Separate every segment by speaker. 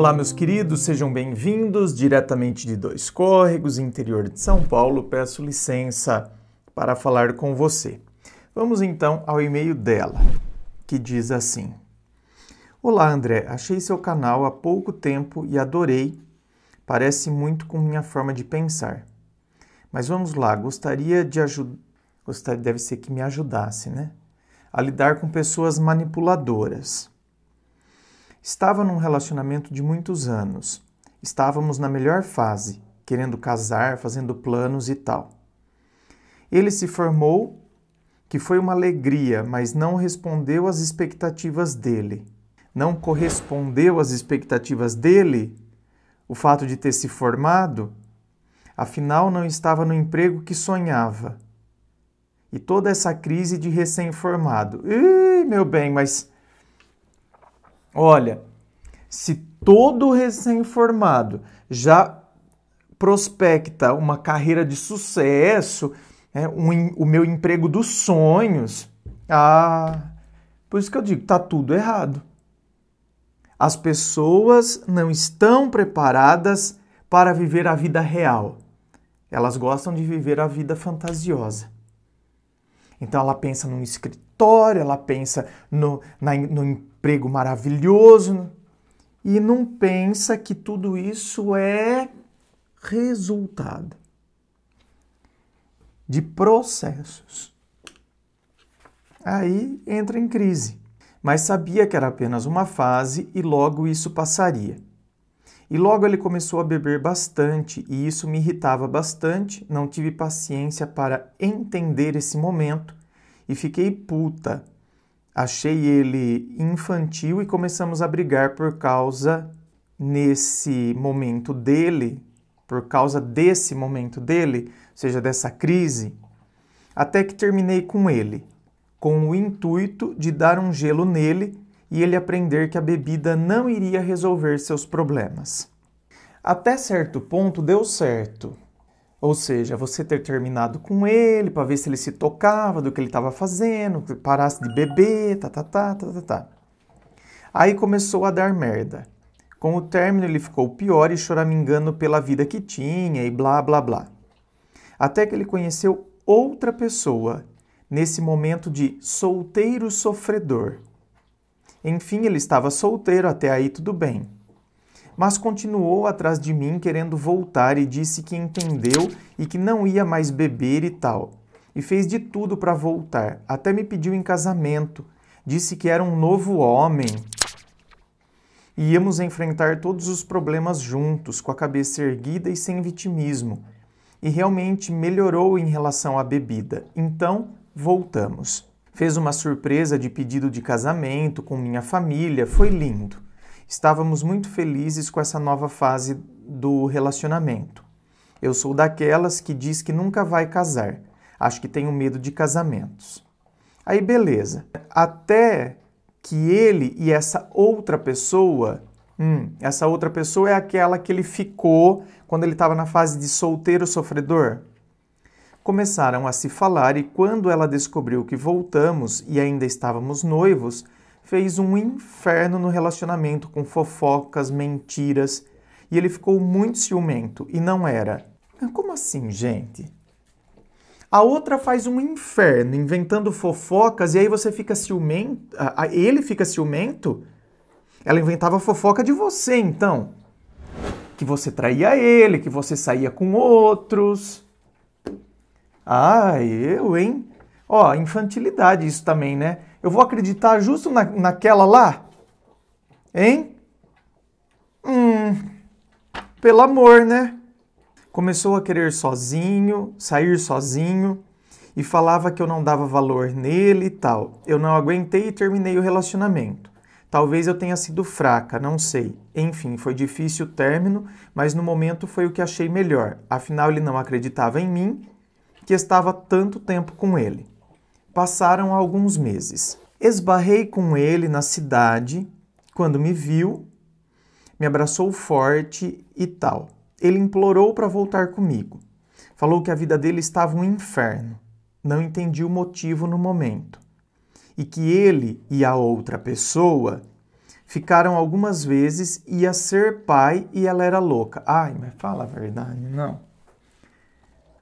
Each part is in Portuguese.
Speaker 1: Olá, meus queridos, sejam bem-vindos diretamente de Dois Córregos, interior de São Paulo. Peço licença para falar com você. Vamos então ao e-mail dela, que diz assim: Olá, André, achei seu canal há pouco tempo e adorei. Parece muito com minha forma de pensar. Mas vamos lá, gostaria de ajudar. deve ser que me ajudasse, né? A lidar com pessoas manipuladoras. Estava num relacionamento de muitos anos. Estávamos na melhor fase, querendo casar, fazendo planos e tal. Ele se formou, que foi uma alegria, mas não respondeu às expectativas dele. Não correspondeu às expectativas dele o fato de ter se formado, afinal não estava no emprego que sonhava. E toda essa crise de recém-formado. Ih, meu bem, mas Olha, se todo recém-formado já prospecta uma carreira de sucesso, né, um, o meu emprego dos sonhos, ah, por isso que eu digo, tá tudo errado. As pessoas não estão preparadas para viver a vida real. Elas gostam de viver a vida fantasiosa. Então ela pensa num escritório, ela pensa no, na, no, emprego maravilhoso e não pensa que tudo isso é resultado de processos. Aí entra em crise, mas sabia que era apenas uma fase e logo isso passaria. E logo ele começou a beber bastante e isso me irritava bastante. Não tive paciência para entender esse momento e fiquei puta achei ele infantil e começamos a brigar por causa nesse momento dele, por causa desse momento dele, ou seja, dessa crise, até que terminei com ele, com o intuito de dar um gelo nele e ele aprender que a bebida não iria resolver seus problemas. Até certo ponto deu certo, ou seja, você ter terminado com ele para ver se ele se tocava do que ele estava fazendo, que parasse de beber, tá, tá, tá, tá, tá, tá. Aí começou a dar merda. Com o término ele ficou pior e choramingando pela vida que tinha e blá blá blá. Até que ele conheceu outra pessoa nesse momento de solteiro sofredor. Enfim, ele estava solteiro até aí tudo bem mas continuou atrás de mim querendo voltar e disse que entendeu e que não ia mais beber e tal. E fez de tudo para voltar, até me pediu em casamento. Disse que era um novo homem. E íamos enfrentar todos os problemas juntos, com a cabeça erguida e sem vitimismo. E realmente melhorou em relação à bebida. Então, voltamos. Fez uma surpresa de pedido de casamento com minha família, foi lindo. Estávamos muito felizes com essa nova fase do relacionamento. Eu sou daquelas que diz que nunca vai casar. Acho que tenho medo de casamentos. Aí beleza. Até que ele e essa outra pessoa, hum, essa outra pessoa é aquela que ele ficou quando ele estava na fase de solteiro sofredor. Começaram a se falar e quando ela descobriu que voltamos e ainda estávamos noivos, fez um inferno no relacionamento com fofocas, mentiras, e ele ficou muito ciumento e não era. Como assim, gente? A outra faz um inferno inventando fofocas e aí você fica ciumento, ele fica ciumento? Ela inventava fofoca de você, então. Que você traía ele, que você saía com outros. Ah, eu, hein? Ó, infantilidade isso também, né? eu vou acreditar justo na, naquela lá? Hein? Hum, pelo amor, né? Começou a querer sozinho, sair sozinho e falava que eu não dava valor nele e tal. Eu não aguentei e terminei o relacionamento. Talvez eu tenha sido fraca, não sei. Enfim, foi difícil o término, mas no momento foi o que achei melhor. Afinal, ele não acreditava em mim, que estava tanto tempo com ele. Passaram alguns meses. Esbarrei com ele na cidade. Quando me viu, me abraçou forte e tal. Ele implorou para voltar comigo. Falou que a vida dele estava um inferno. Não entendi o motivo no momento. E que ele e a outra pessoa ficaram algumas vezes, ia ser pai e ela era louca. Ai, mas fala a verdade, não.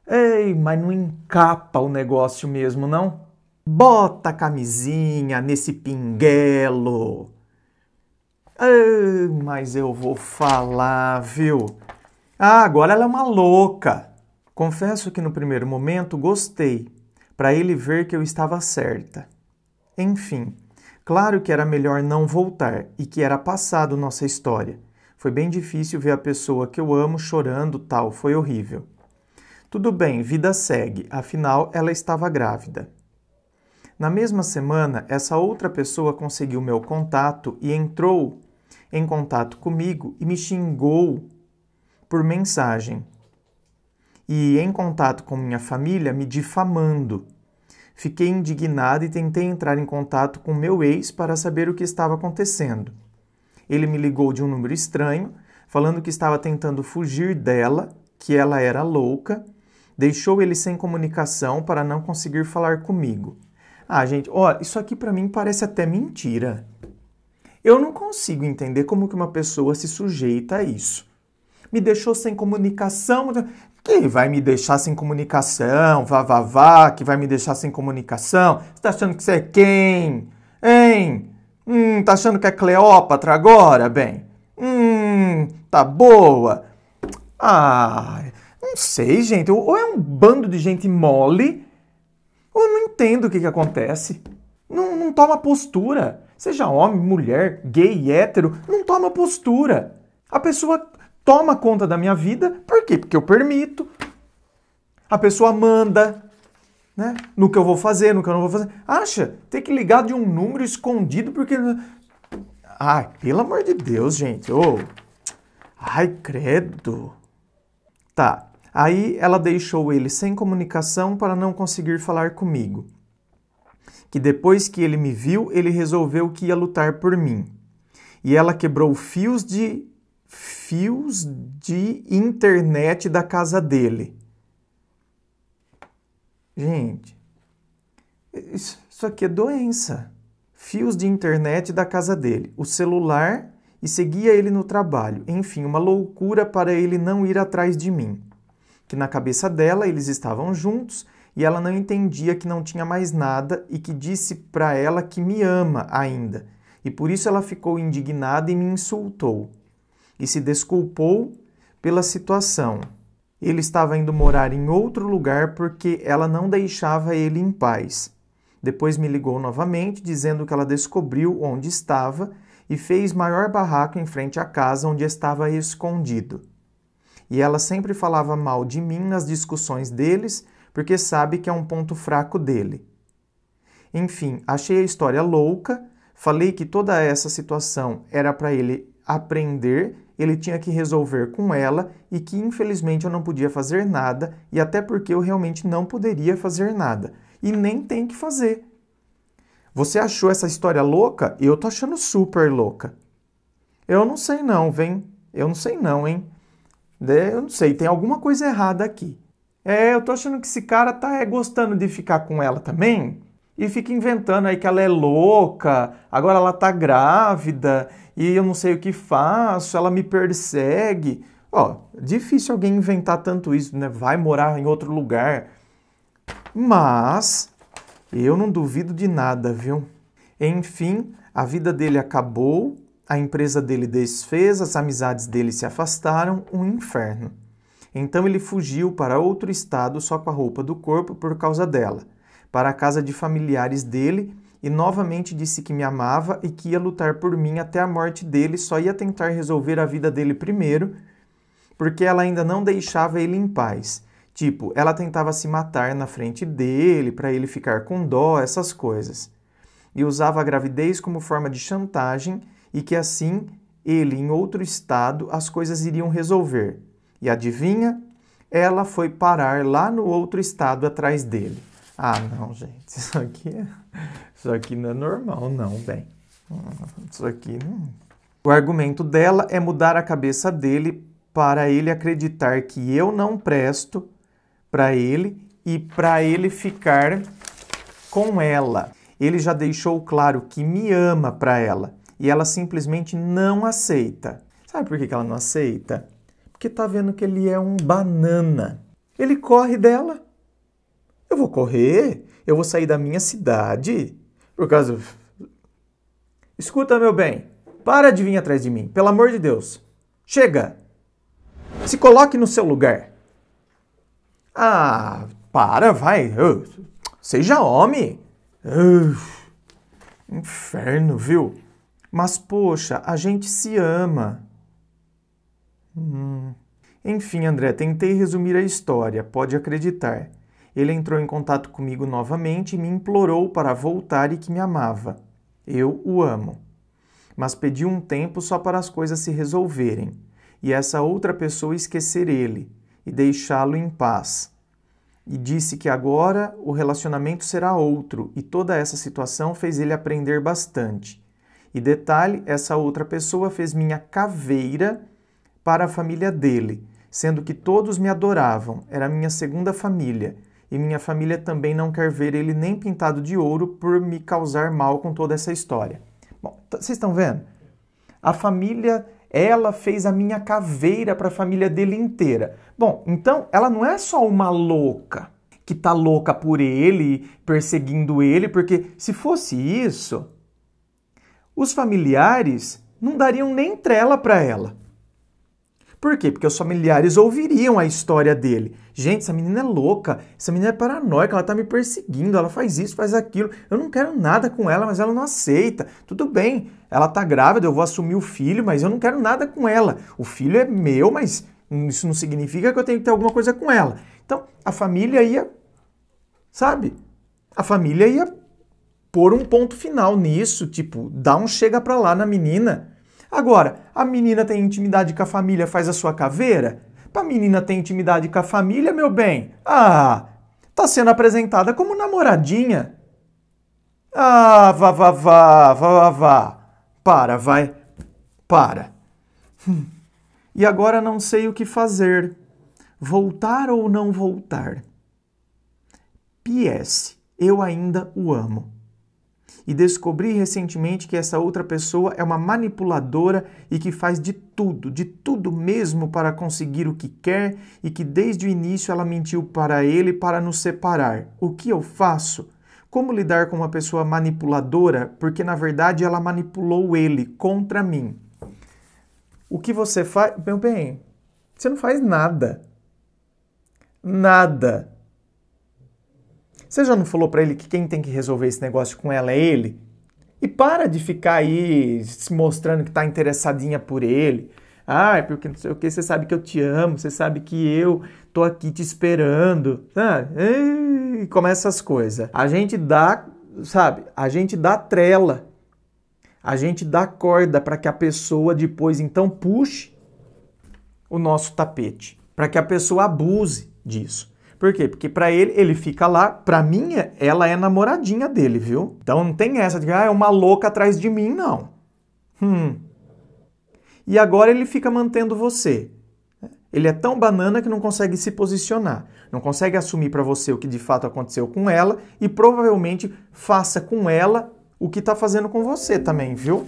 Speaker 1: Ei, mas não encapa o negócio mesmo, não? Bota a camisinha nesse pinguelo. Ah, mas eu vou falar, viu? Ah, agora ela é uma louca. Confesso que no primeiro momento gostei, para ele ver que eu estava certa. Enfim, claro que era melhor não voltar e que era passado nossa história. Foi bem difícil ver a pessoa que eu amo chorando, tal, foi horrível. Tudo bem, vida segue, afinal ela estava grávida. Na mesma semana, essa outra pessoa conseguiu meu contato e entrou em contato comigo e me xingou por mensagem. E em contato com minha família, me difamando. Fiquei indignada e tentei entrar em contato com meu ex para saber o que estava acontecendo. Ele me ligou de um número estranho, falando que estava tentando fugir dela, que ela era louca, deixou ele sem comunicação para não conseguir falar comigo. Ah, gente, ó, isso aqui para mim parece até mentira. Eu não consigo entender como que uma pessoa se sujeita a isso. Me deixou sem comunicação. Que vai me deixar sem comunicação? Vá, vá, vá, que vai me deixar sem comunicação? Você tá achando que você é quem? Hein? Hum, tá achando que é Cleópatra agora, bem? Hum, tá boa. Ah, não sei, gente. Ou é um bando de gente mole eu não entendo o que, que acontece. Não, não toma postura. Seja homem, mulher, gay, hétero, não toma postura. A pessoa toma conta da minha vida, por quê? Porque eu permito. A pessoa manda, né? No que eu vou fazer, no que eu não vou fazer. Acha, tem que ligar de um número escondido porque. Ai, pelo amor de Deus, gente. Oh. Ai, credo. Tá. Aí ela deixou ele sem comunicação para não conseguir falar comigo. Que depois que ele me viu, ele resolveu que ia lutar por mim. E ela quebrou fios de fios de internet da casa dele. Gente, isso, isso aqui é doença. Fios de internet da casa dele, o celular e seguia ele no trabalho. Enfim, uma loucura para ele não ir atrás de mim que na cabeça dela eles estavam juntos e ela não entendia que não tinha mais nada e que disse para ela que me ama ainda. E por isso ela ficou indignada e me insultou. E se desculpou pela situação. Ele estava indo morar em outro lugar porque ela não deixava ele em paz. Depois me ligou novamente, dizendo que ela descobriu onde estava e fez maior barraco em frente à casa onde estava escondido. E ela sempre falava mal de mim nas discussões deles, porque sabe que é um ponto fraco dele. Enfim, achei a história louca, falei que toda essa situação era para ele aprender, ele tinha que resolver com ela e que infelizmente eu não podia fazer nada e até porque eu realmente não poderia fazer nada e nem tem que fazer. Você achou essa história louca? Eu tô achando super louca. Eu não sei não, vem. Eu não sei não, hein? Né? Eu não sei, tem alguma coisa errada aqui. É, eu tô achando que esse cara tá é, gostando de ficar com ela também e fica inventando aí que ela é louca, agora ela tá grávida e eu não sei o que faço, ela me persegue. Ó, difícil alguém inventar tanto isso, né? Vai morar em outro lugar. Mas eu não duvido de nada, viu? Enfim, a vida dele acabou a empresa dele desfez, as amizades dele se afastaram, um inferno. Então ele fugiu para outro estado só com a roupa do corpo por causa dela, para a casa de familiares dele e novamente disse que me amava e que ia lutar por mim até a morte dele, só ia tentar resolver a vida dele primeiro, porque ela ainda não deixava ele em paz. Tipo, ela tentava se matar na frente dele para ele ficar com dó, essas coisas. E usava a gravidez como forma de chantagem e que assim ele, em outro estado, as coisas iriam resolver. E adivinha? Ela foi parar lá no outro estado atrás dele. Ah, não, gente, isso aqui, é... isso aqui não é normal, não, bem. Hum, isso aqui não. O argumento dela é mudar a cabeça dele para ele acreditar que eu não presto para ele e para ele ficar com ela. Ele já deixou claro que me ama para ela e ela simplesmente não aceita. Sabe por que ela não aceita? Porque tá vendo que ele é um banana. Ele corre dela. Eu vou correr, eu vou sair da minha cidade. Por causa. Escuta, meu bem, para de vir atrás de mim, pelo amor de Deus. Chega! Se coloque no seu lugar. Ah, para, vai. seja homem. inferno, viu? Mas poxa, a gente se ama. Hum. Enfim, André, tentei resumir a história, pode acreditar. Ele entrou em contato comigo novamente e me implorou para voltar e que me amava. Eu o amo. Mas pedi um tempo só para as coisas se resolverem e essa outra pessoa esquecer ele e deixá-lo em paz. E disse que agora o relacionamento será outro e toda essa situação fez ele aprender bastante. E detalhe, essa outra pessoa fez minha caveira para a família dele, sendo que todos me adoravam, era minha segunda família, e minha família também não quer ver ele nem pintado de ouro por me causar mal com toda essa história. Bom, vocês estão vendo? A família, ela fez a minha caveira para a família dele inteira. Bom, então ela não é só uma louca que tá louca por ele, perseguindo ele, porque se fosse isso, os familiares não dariam nem trela para ela. Por quê? Porque os familiares ouviriam a história dele. Gente, essa menina é louca, essa menina é paranoica, ela tá me perseguindo, ela faz isso, faz aquilo. Eu não quero nada com ela, mas ela não aceita. Tudo bem, ela tá grávida, eu vou assumir o filho, mas eu não quero nada com ela. O filho é meu, mas isso não significa que eu tenho que ter alguma coisa com ela. Então, a família ia, sabe? A família ia pôr um ponto final nisso, tipo, dá um chega pra lá na menina. Agora, a menina tem intimidade com a família, faz a sua caveira? Pra menina ter intimidade com a família, meu bem, ah, tá sendo apresentada como namoradinha. Ah, vá, vá, vá, vá, vá, Para, vai. Para. Hum. E agora não sei o que fazer. Voltar ou não voltar? PS, eu ainda o amo e descobri recentemente que essa outra pessoa é uma manipuladora e que faz de tudo, de tudo mesmo para conseguir o que quer e que desde o início ela mentiu para ele para nos separar. O que eu faço? Como lidar com uma pessoa manipuladora? Porque na verdade ela manipulou ele contra mim. O que você faz? Bem, bem, você não faz nada. Nada. Você já não falou para ele que quem tem que resolver esse negócio com ela é ele? E para de ficar aí se mostrando que tá interessadinha por ele. Ah, é porque não sei o que, você sabe que eu te amo, você sabe que eu tô aqui te esperando. Ah, e começa as coisas. A gente dá, sabe, a gente dá trela. A gente dá corda para que a pessoa depois então puxe o nosso tapete, para que a pessoa abuse disso. Por quê? Porque para ele, ele fica lá, para mim, ela é namoradinha dele, viu? Então não tem essa de, ah, é uma louca atrás de mim, não. Hum. E agora ele fica mantendo você. Ele é tão banana que não consegue se posicionar, não consegue assumir para você o que de fato aconteceu com ela e provavelmente faça com ela o que está fazendo com você também, viu?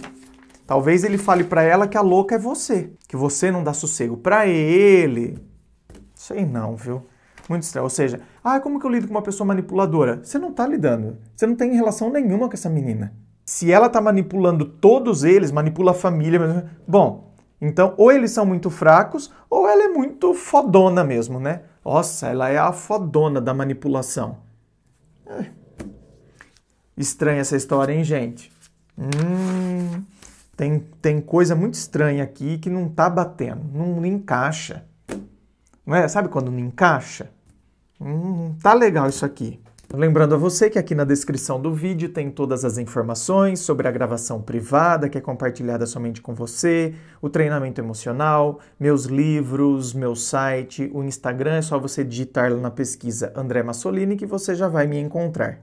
Speaker 1: Talvez ele fale para ela que a louca é você, que você não dá sossego para ele. Sei não, viu? muito estranho. Ou seja, ah, como que eu lido com uma pessoa manipuladora? Você não está lidando. Você não tem relação nenhuma com essa menina. Se ela está manipulando todos eles, manipula a família. Bom, então ou eles são muito fracos ou ela é muito fodona mesmo, né? Nossa, ela é a fodona da manipulação. É. Estranha essa história, hein, gente? Hum, tem, tem coisa muito estranha aqui que não tá batendo, não, não encaixa. Não é? Sabe quando não encaixa? Hum, tá legal isso aqui. Lembrando a você que aqui na descrição do vídeo tem todas as informações sobre a gravação privada, que é compartilhada somente com você, o treinamento emocional, meus livros, meu site, o Instagram, é só você digitar lá na pesquisa André Massolini que você já vai me encontrar.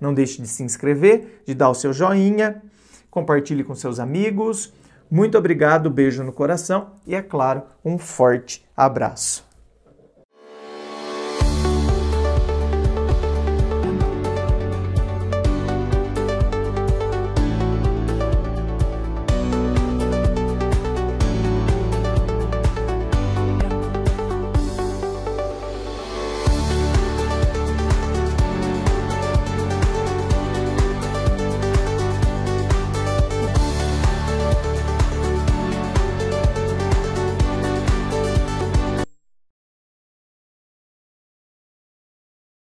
Speaker 1: Não deixe de se inscrever, de dar o seu joinha, compartilhe com seus amigos. Muito obrigado, beijo no coração e, é claro, um forte abraço.